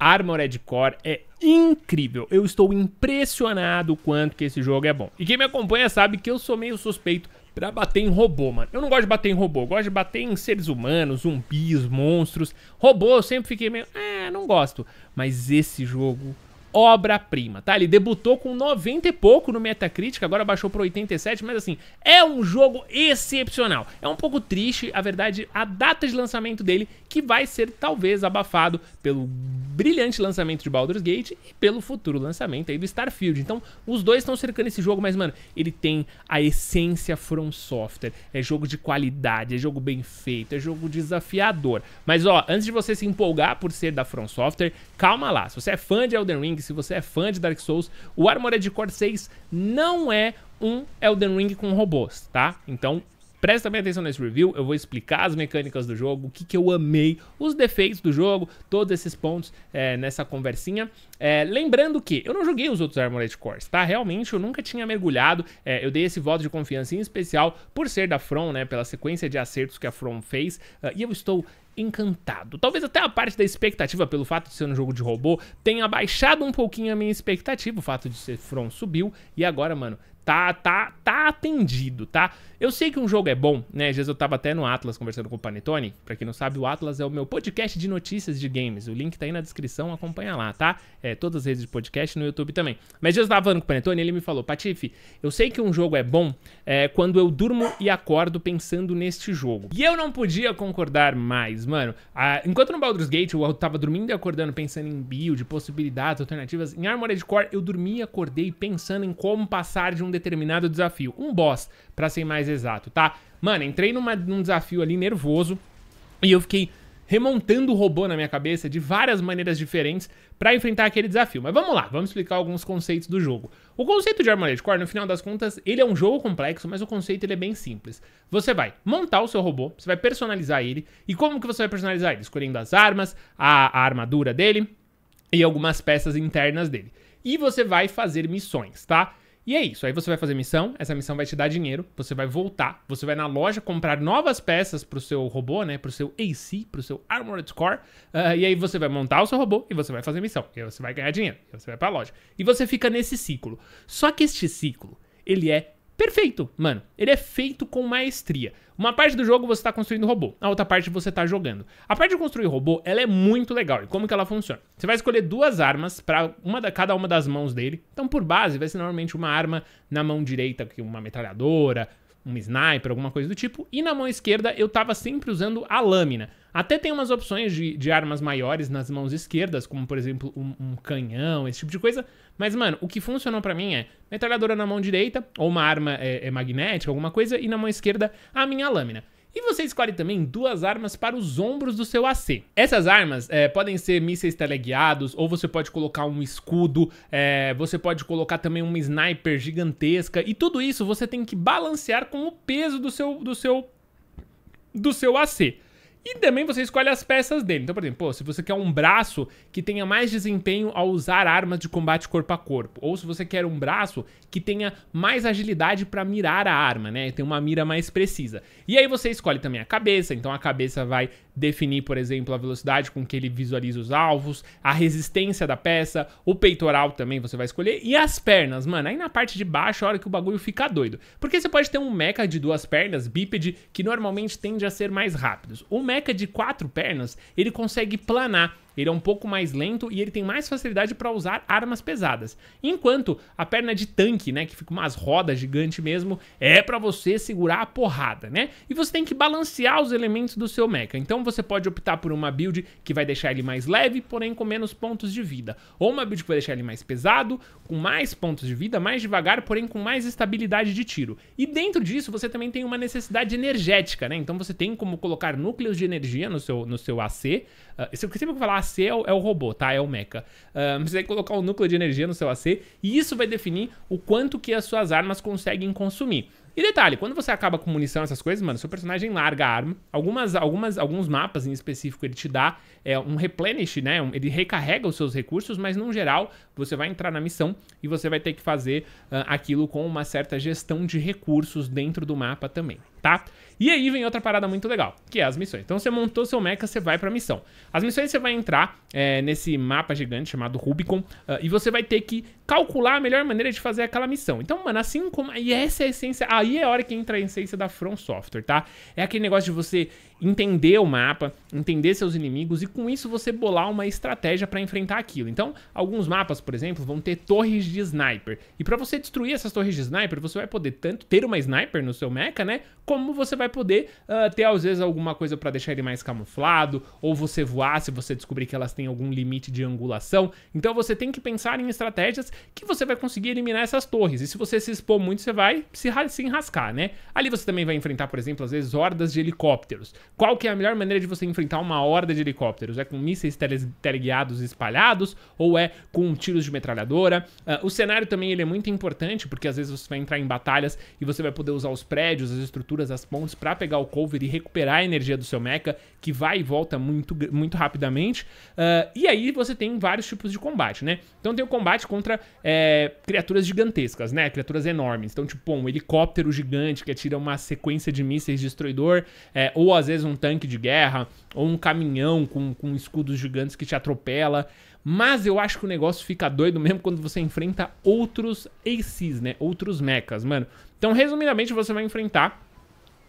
Armored Core é incrível. Eu estou impressionado o quanto que esse jogo é bom. E quem me acompanha sabe que eu sou meio suspeito pra bater em robô, mano. Eu não gosto de bater em robô, eu gosto de bater em seres humanos, zumbis, monstros. Robô eu sempre fiquei meio, ah, não gosto. Mas esse jogo, obra-prima, tá? Ele debutou com 90 e pouco no Metacritic, agora baixou para 87, mas assim, é um jogo excepcional. É um pouco triste, a verdade, a data de lançamento dele que vai ser talvez abafado pelo brilhante lançamento de Baldur's Gate e pelo futuro lançamento aí do Starfield. Então, os dois estão cercando esse jogo, mas mano, ele tem a essência From Software. É jogo de qualidade, é jogo bem feito, é jogo desafiador. Mas ó, antes de você se empolgar por ser da From Software, calma lá. Se você é fã de Elden Ring, se você é fã de Dark Souls, o Armored Core 6 não é um Elden Ring com robôs, tá? Então Presta bem atenção nesse review, eu vou explicar as mecânicas do jogo, o que, que eu amei, os defeitos do jogo, todos esses pontos é, nessa conversinha. É, lembrando que eu não joguei os outros Armored Cores, tá? Realmente eu nunca tinha mergulhado, é, eu dei esse voto de confiança em especial por ser da From, né? Pela sequência de acertos que a From fez, uh, e eu estou encantado. Talvez até a parte da expectativa, pelo fato de ser um jogo de robô, tenha baixado um pouquinho a minha expectativa, o fato de ser From subiu, e agora, mano, tá, tá, tá atendido, tá? Eu sei que um jogo é bom, né? Jesus eu tava até no Atlas conversando com o Panetone. Pra quem não sabe, o Atlas é o meu podcast de notícias de games. O link tá aí na descrição, acompanha lá, tá? É, todas as redes de podcast no YouTube também. Mas Jesus tava falando com o Panetone ele me falou, Patife, eu sei que um jogo é bom é, quando eu durmo e acordo pensando neste jogo. E eu não podia concordar mais, mano. Ah, enquanto no Baldur's Gate eu tava dormindo e acordando pensando em build, possibilidades, alternativas, em Armored Core eu dormi e acordei pensando em como passar de um determinado desafio. Um boss, para ser mais exato, tá? Mano, entrei numa, num desafio ali nervoso e eu fiquei remontando o robô na minha cabeça de várias maneiras diferentes para enfrentar aquele desafio. Mas vamos lá, vamos explicar alguns conceitos do jogo. O conceito de Armored Core, no final das contas, ele é um jogo complexo, mas o conceito ele é bem simples. Você vai montar o seu robô, você vai personalizar ele, e como que você vai personalizar ele? Escolhendo as armas, a, a armadura dele e algumas peças internas dele. E você vai fazer missões, tá? E é isso. Aí você vai fazer missão, essa missão vai te dar dinheiro, você vai voltar, você vai na loja comprar novas peças pro seu robô, né? Pro seu AC, pro seu Armored Core. Uh, e aí você vai montar o seu robô e você vai fazer missão. E aí você vai ganhar dinheiro, e você vai pra loja. E você fica nesse ciclo. Só que este ciclo, ele é perfeito, mano. Ele é feito com maestria. Uma parte do jogo você está construindo robô, a outra parte você está jogando. A parte de construir robô, ela é muito legal. E como que ela funciona? Você vai escolher duas armas para uma da, cada uma das mãos dele. Então, por base, vai ser normalmente uma arma na mão direita, uma metralhadora, um sniper, alguma coisa do tipo. E na mão esquerda eu tava sempre usando a lâmina. Até tem umas opções de, de armas maiores nas mãos esquerdas, como por exemplo um, um, canhão, esse tipo de coisa. Mas, mano, o que funcionou para mim é metralhadora na mão direita, ou uma arma é, é magnética, alguma coisa, e na mão esquerda a minha lâmina. E você escolhe também duas armas para os ombros do seu AC. Essas armas é, podem ser mísseis teleguiados, ou você pode colocar um escudo, é, você pode colocar também uma sniper gigantesca, e tudo isso você tem que balancear com o peso do seu, do seu, do seu AC. E também você escolhe as peças dele. Então, por exemplo, pô, se você quer um braço que tenha mais desempenho ao usar armas de combate corpo a corpo, ou se você quer um braço que tenha mais agilidade para mirar a arma, né? Tem uma mira mais precisa. E aí você escolhe também a cabeça. Então a cabeça vai definir, por exemplo, a velocidade com que ele visualiza os alvos, a resistência da peça, o peitoral também você vai escolher e as pernas, mano. Aí na parte de baixo é a hora que o bagulho fica doido. Porque você pode ter um mecha de duas pernas, bípede, que normalmente tende a ser mais rápidos. O meca de quatro pernas, ele consegue planar. Ele é um pouco mais lento e ele tem mais facilidade para usar armas pesadas. Enquanto a perna de tanque, né, que fica umas rodas gigante mesmo, é para você segurar a porrada, né? E você tem que balancear os elementos do seu mecha. Então você pode optar por uma build que vai deixar ele mais leve, porém com menos pontos de vida, ou uma build que vai deixar ele mais pesado, com mais pontos de vida, mais devagar, porém com mais estabilidade de tiro. E dentro disso você também tem uma necessidade energética, né? Então você tem como colocar núcleos de energia no seu no seu AC. Uh, ah, eu sempre vou falar AC AC é o, é o robô, tá? É o mecha. Um, você tem que colocar um núcleo de energia no seu AC e isso vai definir o quanto que as suas armas conseguem consumir. E detalhe, quando você acaba com munição, essas coisas, mano, seu personagem larga a arma. Algumas, algumas, alguns mapas em específico ele te dá é, um replenish, né? Um, ele recarrega os seus recursos, mas no geral você vai entrar na missão e você vai ter que fazer uh, aquilo com uma certa gestão de recursos dentro do mapa também tá? E aí vem outra parada muito legal, que é as missões. Então você montou seu mecha, você vai pra missão. As missões você vai entrar é, nesse mapa gigante chamado Rubicon uh, e você vai ter que calcular a melhor maneira de fazer aquela missão. Então, mano, assim como. E essa é a essência. Aí é a hora que entra a essência da From Software, tá? É aquele negócio de você entender o mapa, entender seus inimigos e com isso você bolar uma estratégia para enfrentar aquilo. Então, alguns mapas, por exemplo, vão ter torres de sniper. E para você destruir essas torres de sniper, você vai poder tanto ter uma sniper no seu mecha, né? como você vai poder uh, ter, às vezes, alguma coisa para deixar ele mais camuflado, ou você voar se você descobrir que elas têm algum limite de angulação. Então você tem que pensar em estratégias que você vai conseguir eliminar essas torres. E se você se expor muito, você vai se, se enrascar, né? Ali você também vai enfrentar, por exemplo, às vezes, hordas de helicópteros. Qual que é a melhor maneira de você enfrentar uma horda de helicópteros? É com mísseis tele teleguiados espalhados, ou é com tiros de metralhadora? Uh, o cenário também ele é muito importante, porque às vezes você vai entrar em batalhas e você vai poder usar os prédios, as estruturas as pontes para pegar o cover e recuperar a energia do seu mecha, que vai e volta muito, muito rapidamente. Uh, e aí você tem vários tipos de combate, né? Então tem o combate contra é, criaturas gigantescas, né? Criaturas enormes. Então, tipo, um helicóptero gigante que atira uma sequência de mísseis destruidor, é, ou às vezes um tanque de guerra, ou um caminhão com, com escudos gigantes que te atropela. Mas eu acho que o negócio fica doido mesmo quando você enfrenta outros ACs, né? Outros mechas, mano. Então, resumidamente, você vai enfrentar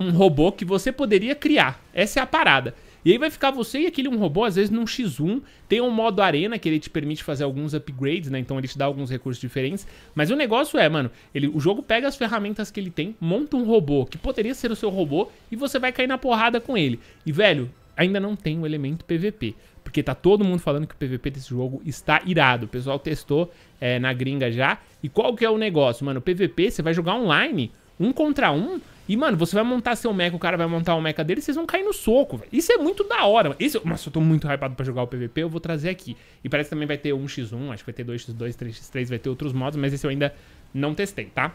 um robô que você poderia criar. Essa é a parada. E aí vai ficar você e aquele um robô, às vezes num X1, tem um modo arena que ele te permite fazer alguns upgrades, né? Então ele te dá alguns recursos diferentes. Mas o negócio é, mano, ele, o jogo pega as ferramentas que ele tem, monta um robô que poderia ser o seu robô e você vai cair na porrada com ele. E, velho, ainda não tem o elemento PVP. Porque tá todo mundo falando que o PVP desse jogo está irado. O pessoal testou é, na gringa já. E qual que é o negócio, mano? O PVP, você vai jogar online, um contra um, e, mano, você vai montar seu mecha, o cara vai montar o mecha dele, vocês vão cair no soco, velho. Isso é muito da hora. Isso, nossa, eu tô muito hypado pra jogar o PVP, eu vou trazer aqui. E parece que também vai ter 1x1, acho que vai ter 2x2, 3x3, vai ter outros modos, mas esse eu ainda não testei, tá?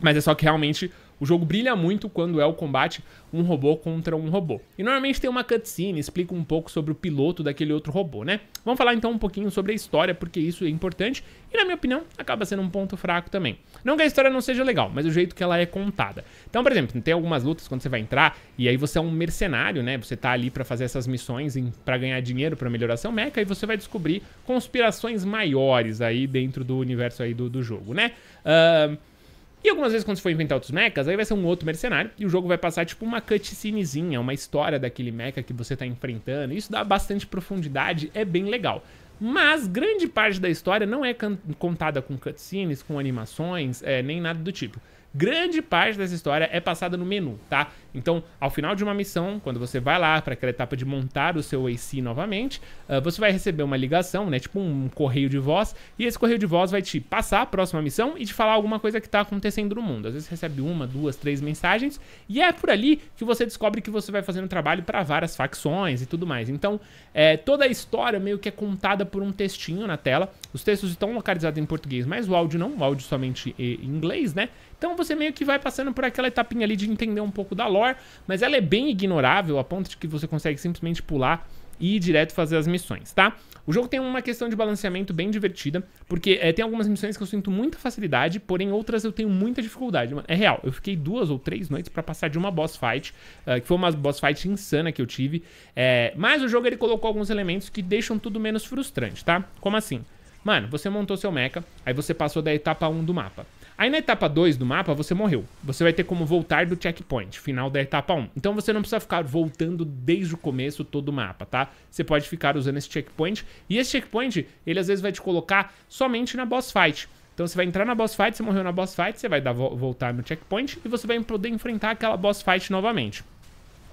Mas é só que realmente o jogo brilha muito quando é o combate um robô contra um robô. E normalmente tem uma cutscene, explica um pouco sobre o piloto daquele outro robô, né? Vamos falar então um pouquinho sobre a história, porque isso é importante e, na minha opinião, acaba sendo um ponto fraco também. Não que a história não seja legal, mas o jeito que ela é contada. Então, por exemplo, tem algumas lutas quando você vai entrar e aí você é um mercenário, né? Você tá ali para fazer essas missões para ganhar dinheiro para melhorar seu mecha e você vai descobrir conspirações maiores aí dentro do universo aí do, do jogo, né? Ahn. Uh... E algumas vezes quando você for inventar outros mechas, aí vai ser um outro mercenário e o jogo vai passar tipo uma cutscenezinha, uma história daquele mecha que você tá enfrentando. Isso dá bastante profundidade, é bem legal. Mas grande parte da história não é contada com cutscenes, com animações, é, nem nada do tipo grande parte dessa história é passada no menu, tá? Então, ao final de uma missão, quando você vai lá para aquela etapa de montar o seu AC novamente, uh, você vai receber uma ligação, né? Tipo um correio de voz, e esse correio de voz vai te passar a próxima missão e te falar alguma coisa que tá acontecendo no mundo. Às vezes você recebe uma, duas, três mensagens, e é por ali que você descobre que você vai fazendo trabalho para várias facções e tudo mais. Então, é, toda a história meio que é contada por um textinho na tela. Os textos estão localizados em português, mas o áudio não, o áudio somente em inglês, né? Então você você meio que vai passando por aquela etapinha ali de entender um pouco da lore, mas ela é bem ignorável, a ponto de que você consegue simplesmente pular e ir direto fazer as missões, tá? O jogo tem uma questão de balanceamento bem divertida, porque é, tem algumas missões que eu sinto muita facilidade, porém outras eu tenho muita dificuldade. é real, eu fiquei duas ou três noites para passar de uma boss fight, uh, que foi uma boss fight insana que eu tive, é, mas o jogo ele colocou alguns elementos que deixam tudo menos frustrante, tá? Como assim? Mano, você montou seu mecha, aí você passou da etapa 1 do mapa. Aí na etapa 2 do mapa, você morreu. Você vai ter como voltar do checkpoint, final da etapa 1. Um. Então você não precisa ficar voltando desde o começo todo o mapa, tá? Você pode ficar usando esse checkpoint. E esse checkpoint, ele às vezes vai te colocar somente na boss fight. Então você vai entrar na boss fight, você morreu na boss fight, você vai dar, voltar no checkpoint e você vai poder enfrentar aquela boss fight novamente.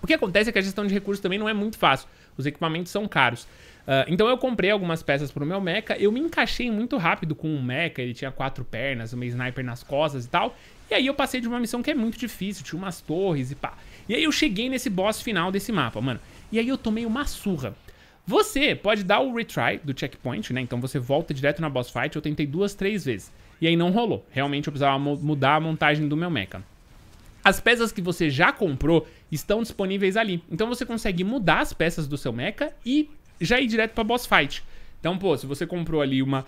O que acontece é que a gestão de recursos também não é muito fácil. Os equipamentos são caros. Uh, então eu comprei algumas peças pro meu mecha, eu me encaixei muito rápido com o um mecha, ele tinha quatro pernas, uma sniper nas costas e tal. E aí eu passei de uma missão que é muito difícil, tinha umas torres e pá. E aí eu cheguei nesse boss final desse mapa, mano. E aí eu tomei uma surra. Você pode dar o retry do checkpoint, né? Então você volta direto na boss fight, eu tentei duas, três vezes. E aí não rolou. Realmente eu precisava mudar a montagem do meu mecha. As peças que você já comprou estão disponíveis ali. Então você consegue mudar as peças do seu mecha e já ir direto pra boss fight. Então, pô, se você comprou ali uma,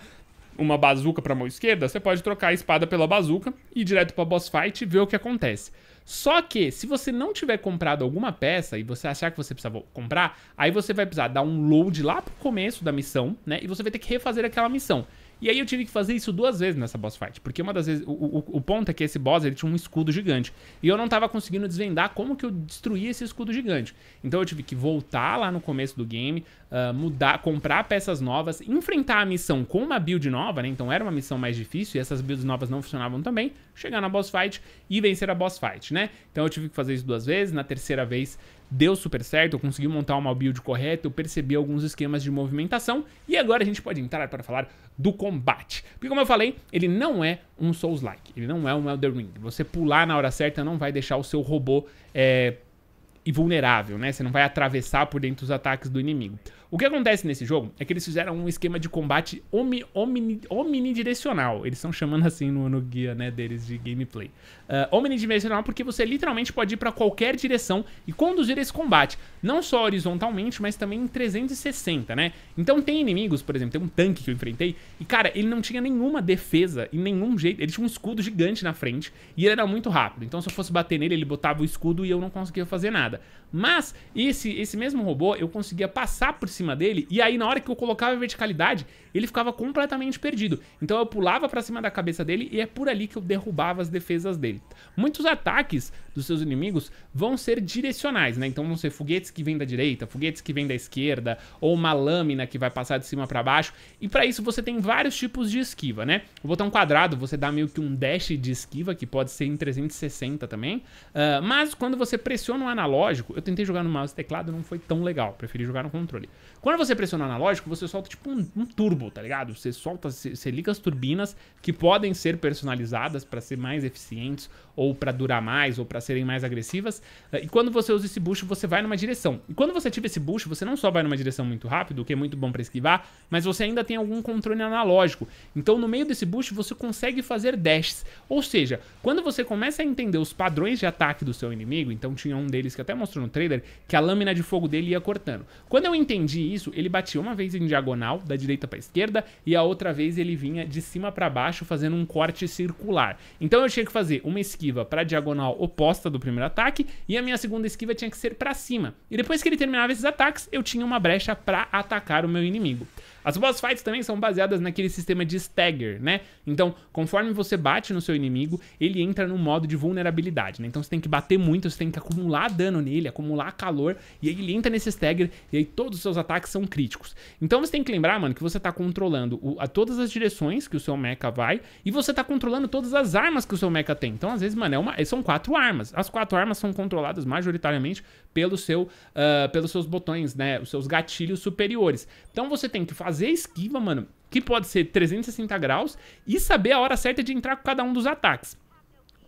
uma bazuca pra mão esquerda, você pode trocar a espada pela bazuca, ir direto pra boss fight e ver o que acontece. Só que, se você não tiver comprado alguma peça e você achar que você precisava comprar, aí você vai precisar dar um load lá pro começo da missão, né? E você vai ter que refazer aquela missão. E aí eu tive que fazer isso duas vezes nessa boss fight. Porque uma das vezes. O, o, o, ponto é que esse boss ele tinha um escudo gigante. E eu não tava conseguindo desvendar como que eu destruía esse escudo gigante. Então eu tive que voltar lá no começo do game, uh, mudar, comprar peças novas, enfrentar a missão com uma build nova, né? Então era uma missão mais difícil e essas builds novas não funcionavam também chegar na boss fight e vencer a boss fight, né? Então eu tive que fazer isso duas vezes, na terceira vez deu super certo, eu consegui montar uma build correta, eu percebi alguns esquemas de movimentação e agora a gente pode entrar para falar do combate. Porque como eu falei, ele não é um Souls-like, ele não é um Elder Ring. Você pular na hora certa não vai deixar o seu robô é, eh, e vulnerável, né? Você não vai atravessar por dentro dos ataques do inimigo. O que acontece nesse jogo é que eles fizeram um esquema de combate omi, omini, omnidirecional. Eles estão chamando assim no, no, guia né, deles de gameplay. Uh, ah, omnidirecional porque você literalmente pode ir para qualquer direção e conduzir esse combate. Não só horizontalmente, mas também em 360, né? Então tem inimigos, por exemplo, tem um tanque que eu enfrentei. E cara, ele não tinha nenhuma defesa em nenhum jeito. Ele tinha um escudo gigante na frente e ele era muito rápido. Então se eu fosse bater nele, ele botava o escudo e eu não conseguia fazer nada. Mas esse, esse mesmo robô, eu conseguia passar por cima dele, e aí na hora que eu colocava a verticalidade, ele ficava completamente perdido. Então eu pulava para cima da cabeça dele e é por ali que eu derrubava as defesas dele. Muitos ataques dos seus inimigos vão ser direcionais, né? Então vão ser foguetes que vêm da direita, foguetes que vêm da esquerda, ou uma lâmina que vai passar de cima para baixo. E para isso você tem vários tipos de esquiva, né? Vou botar um quadrado, você dá meio que um dash de esquiva, que pode ser em 360 também. Uh, mas quando você pressiona o um analógico, eu tentei jogar no mouse e teclado, não foi tão legal, preferi jogar no controle. Quando você pressiona o analógico, você solta tipo um, um turbo, tá ligado? Você solta, você liga as turbinas que podem ser personalizadas para ser mais eficientes ou para durar mais, ou para serem mais agressivas. Eh, e quando você usa esse bucho, você vai numa direção. E quando você ativa esse bucho, você não só vai numa direção muito rápido, o que é muito bom para esquivar, mas você ainda tem algum controle analógico. Então, no meio desse bucho, você consegue fazer dashes. Ou seja, quando você começa a entender os padrões de ataque do seu inimigo, então tinha um deles que até mostrou no trailer, que a lâmina de fogo dele ia cortando. Quando eu entendi isso, ele batia uma vez em diagonal, da direita para esquerda, e a outra vez ele vinha de cima para baixo fazendo um corte circular. Então eu tinha que fazer uma esquiva esquiva para a diagonal oposta do primeiro ataque e a minha segunda esquiva tinha que ser para cima. E depois que ele terminava esses ataques, eu tinha uma brecha para atacar o meu inimigo. As boss fights também são baseadas naquele sistema de stagger, né? Então, conforme você bate no seu inimigo, ele entra num modo de vulnerabilidade, né? Então você tem que bater muito, você tem que acumular dano nele, acumular calor, e aí ele entra nesse stagger, e aí todos os seus ataques são críticos. Então você tem que lembrar, mano, que você tá controlando o, a todas as direções que o seu mecha vai, e você tá controlando todas as armas que o seu mecha tem. Então, às vezes, mano, é uma, são quatro armas. As quatro armas são controladas majoritariamente pelo seu, uh, pelos seus botões, né? Os seus gatilhos superiores. Então você tem que fazer esquiva, mano, que pode ser 360 graus, e saber a hora certa de entrar com cada um dos ataques.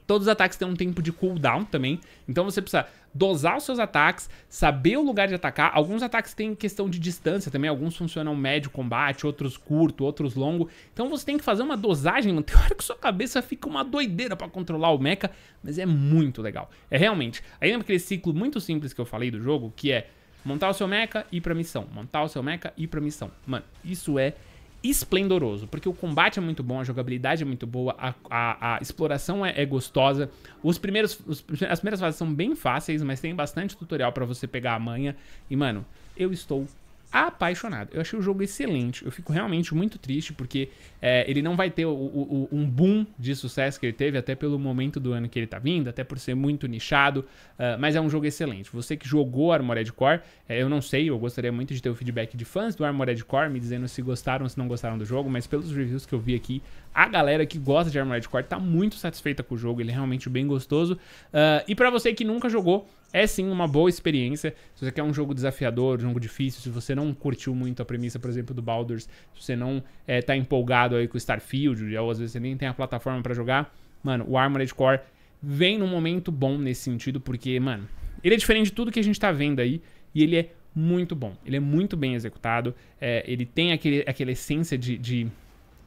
Todos os ataques têm um tempo de cooldown também, então você precisa dosar os seus ataques, saber o lugar de atacar. Alguns ataques têm questão de distância também, alguns funcionam médio combate, outros curto, outros longo. Então você tem que fazer uma dosagem, mano. Tem hora que sua cabeça fica uma doideira para controlar o mecha, mas é muito legal. É realmente. Aí lembra aquele ciclo muito simples que eu falei do jogo, que é montar o seu mecha, ir pra missão, montar o seu mecha, ir pra missão. Mano, isso é esplendoroso, porque o combate é muito bom, a jogabilidade é muito boa, a, a, a exploração é, é, gostosa. Os primeiros, os, as primeiras fases são bem fáceis, mas tem bastante tutorial para você pegar a manha. E mano, eu estou apaixonado. Eu achei o jogo excelente. Eu fico realmente muito triste porque é, ele não vai ter o, o, um boom de sucesso que ele teve, até pelo momento do ano que ele tá vindo, até por ser muito nichado. Uh, mas é um jogo excelente. Você que jogou Armored Core, é, eu não sei, eu gostaria muito de ter o feedback de fãs do Armored Core me dizendo se gostaram ou se não gostaram do jogo. Mas pelos reviews que eu vi aqui, a galera que gosta de Armored Core tá muito satisfeita com o jogo. Ele é realmente bem gostoso. Uh, e para você que nunca jogou, é sim uma boa experiência. Se você quer um jogo desafiador, um jogo difícil, se você não curtiu muito a premissa, por exemplo, do Baldur's, se você não é, tá empolgado aí com o Starfield, ou às vezes você nem tem a plataforma para jogar, mano, o Armored Core vem num momento bom nesse sentido, porque, mano, ele é diferente de tudo que a gente tá vendo aí, e ele é muito bom. Ele é muito bem executado, é, ele tem aquele, aquela essência de, de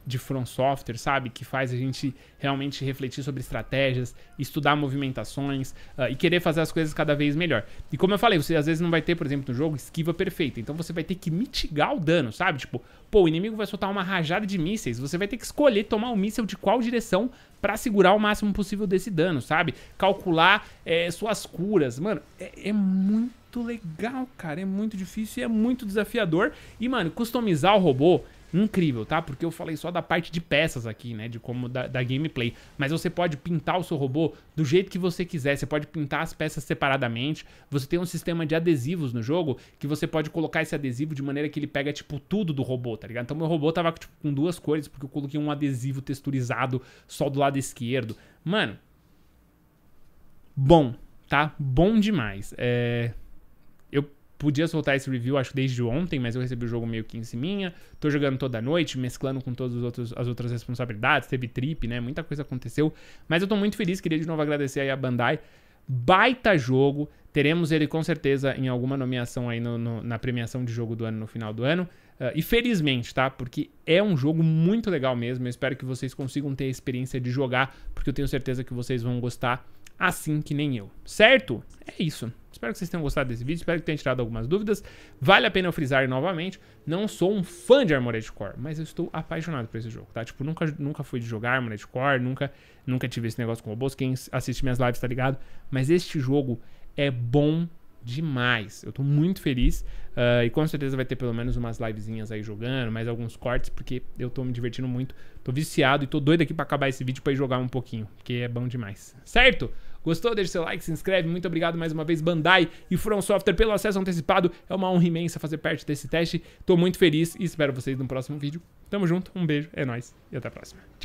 de front software, sabe? Que faz a gente realmente refletir sobre estratégias, estudar movimentações uh, e querer fazer as coisas cada vez melhor. E como eu falei, você às vezes não vai ter, por exemplo, no jogo, esquiva perfeita. Então você vai ter que mitigar o dano, sabe? Tipo, pô, o inimigo vai soltar uma rajada de mísseis. Você vai ter que escolher tomar o um míssel de qual direção para segurar o máximo possível desse dano, sabe? Calcular é, suas curas. Mano, é, é muito legal, cara. É muito difícil e é muito desafiador. E, mano, customizar o robô incrível, tá? Porque eu falei só da parte de peças aqui, né? De como da, da, gameplay. Mas você pode pintar o seu robô do jeito que você quiser. Você pode pintar as peças separadamente. Você tem um sistema de adesivos no jogo que você pode colocar esse adesivo de maneira que ele pega, tipo, tudo do robô, tá ligado? Então meu robô tava tipo, com duas cores, porque eu coloquei um adesivo texturizado só do lado esquerdo. Mano. Bom, tá? Bom demais. É podia soltar esse review, acho desde ontem, mas eu recebi o jogo meio que em cima. Tô jogando toda noite, mesclando com todas as outras responsabilidades. Teve trip, né? Muita coisa aconteceu. Mas eu tô muito feliz, queria de novo agradecer aí a Bandai. Baita jogo. Teremos ele com certeza em alguma nomeação aí no, no, na premiação de jogo do ano no final do ano. Uh, e felizmente, tá? Porque é um jogo muito legal mesmo. Eu espero que vocês consigam ter a experiência de jogar, porque eu tenho certeza que vocês vão gostar assim que nem eu. Certo? É isso. Espero que vocês tenham gostado desse vídeo, espero que tenham tirado algumas dúvidas. Vale a pena eu frisar novamente, não sou um fã de Armored Core, mas eu estou apaixonado por esse jogo, tá? Tipo, nunca, nunca fui de jogar Armored Core, nunca, nunca tive esse negócio com robôs. Quem assiste minhas lives tá ligado, mas este jogo é bom demais. Eu tô muito feliz. Uh, e com certeza vai ter pelo menos umas livezinhas aí jogando, mais alguns cortes, porque eu tô me divertindo muito. Tô viciado e tô doido aqui pra acabar esse vídeo pra ir jogar um pouquinho, porque é bom demais. Certo? Gostou? Deixa seu like, se inscreve. Muito obrigado mais uma vez, Bandai e From Software, pelo acesso antecipado. É uma honra imensa fazer parte desse teste. Tô muito feliz e espero vocês no próximo vídeo. Tamo junto, um beijo, é nóis e até a próxima. Tchau.